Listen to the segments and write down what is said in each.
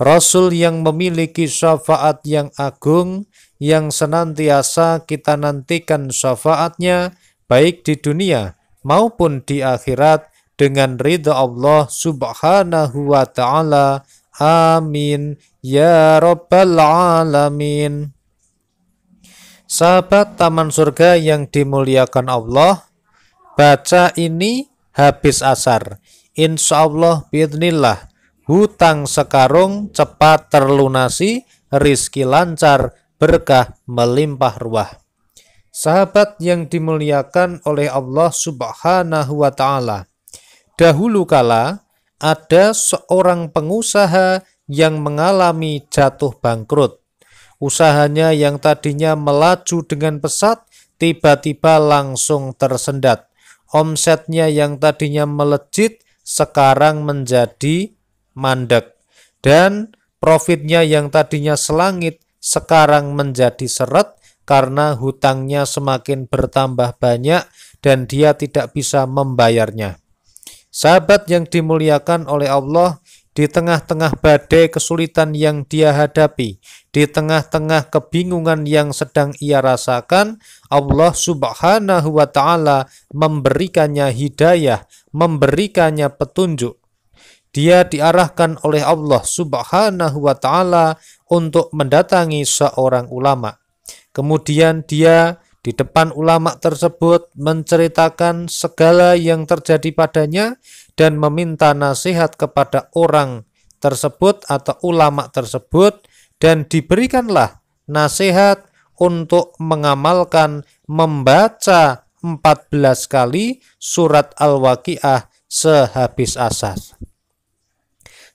Rasul yang memiliki syafaat yang agung, yang senantiasa kita nantikan syafaatnya, baik di dunia maupun di akhirat, dengan ridha Allah subhanahu wa ta'ala. Amin. Ya Rabbal Alamin. Sahabat Taman Surga yang dimuliakan Allah, baca ini habis asar. Insya Allah, biadnillah, hutang sekarung cepat terlunasi, rizki lancar, berkah melimpah ruah. Sahabat yang dimuliakan oleh Allah Subhanahu wa Ta'ala, dahulu kala ada seorang pengusaha yang mengalami jatuh bangkrut. Usahanya yang tadinya melaju dengan pesat tiba-tiba langsung tersendat. Omsetnya yang tadinya melejit sekarang menjadi mandek dan profitnya yang tadinya selangit sekarang menjadi seret karena hutangnya semakin bertambah banyak dan dia tidak bisa membayarnya. Sahabat yang dimuliakan oleh Allah, di tengah-tengah badai kesulitan yang dia hadapi, di tengah-tengah kebingungan yang sedang ia rasakan, Allah Subhanahu wa taala memberikannya hidayah, memberikannya petunjuk dia diarahkan oleh Allah Subhanahu wa taala untuk mendatangi seorang ulama. Kemudian dia di depan ulama tersebut menceritakan segala yang terjadi padanya dan meminta nasihat kepada orang tersebut atau ulama tersebut dan diberikanlah nasihat untuk mengamalkan membaca 14 kali surat Al-Waqiah sehabis asar.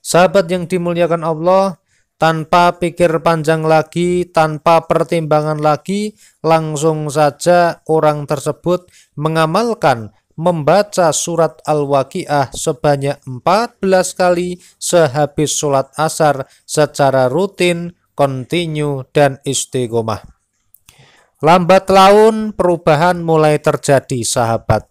Sahabat yang dimuliakan Allah, tanpa pikir panjang lagi, tanpa pertimbangan lagi, langsung saja orang tersebut mengamalkan membaca surat Al-Waqiah sebanyak 14 kali sehabis sholat asar secara rutin, kontinu, dan istiqomah. Lambat laun perubahan mulai terjadi sahabat.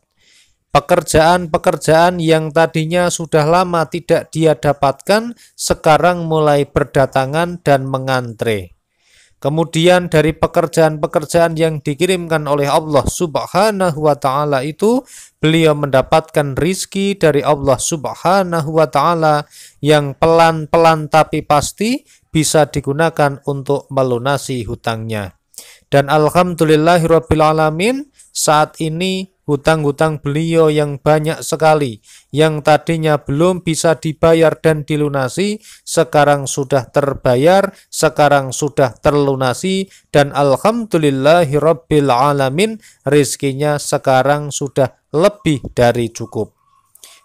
Pekerjaan-pekerjaan yang tadinya sudah lama tidak dia dapatkan sekarang mulai berdatangan dan mengantre. Kemudian dari pekerjaan-pekerjaan yang dikirimkan oleh Allah Subhanahu wa taala itu beliau mendapatkan rizki dari Allah Subhanahu wa taala yang pelan-pelan tapi pasti bisa digunakan untuk melunasi hutangnya. Dan alhamdulillahirabbil saat ini hutang-hutang beliau yang banyak sekali yang tadinya belum bisa dibayar dan dilunasi sekarang sudah terbayar sekarang sudah terlunasi dan Rabbil alamin rizkinya sekarang sudah lebih dari cukup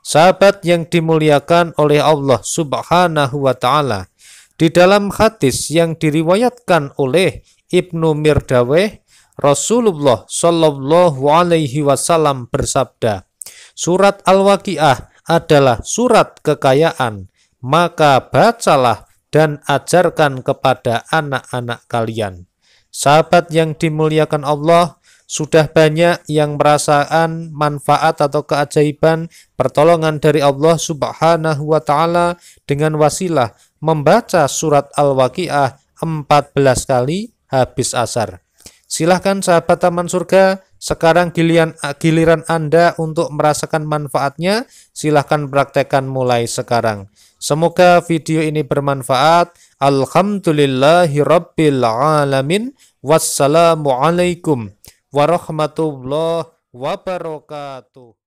sahabat yang dimuliakan oleh Allah Subhanahu wa taala di dalam hadis yang diriwayatkan oleh Ibnu Mirdaweh Rasulullah Shallallahu Alaihi Wasallam bersabda, Surat Al-Waqiah adalah surat kekayaan, maka bacalah dan ajarkan kepada anak-anak kalian. Sahabat yang dimuliakan Allah, sudah banyak yang merasakan manfaat atau keajaiban pertolongan dari Allah Subhanahu wa taala dengan wasilah membaca surat Al-Waqiah 14 kali habis asar. Silahkan sahabat Taman Surga, sekarang giliran, giliran Anda untuk merasakan manfaatnya. Silahkan praktekkan mulai sekarang. Semoga video ini bermanfaat. Alhamdulillahirrabbilalamin. Wassalamualaikum warahmatullahi wabarakatuh.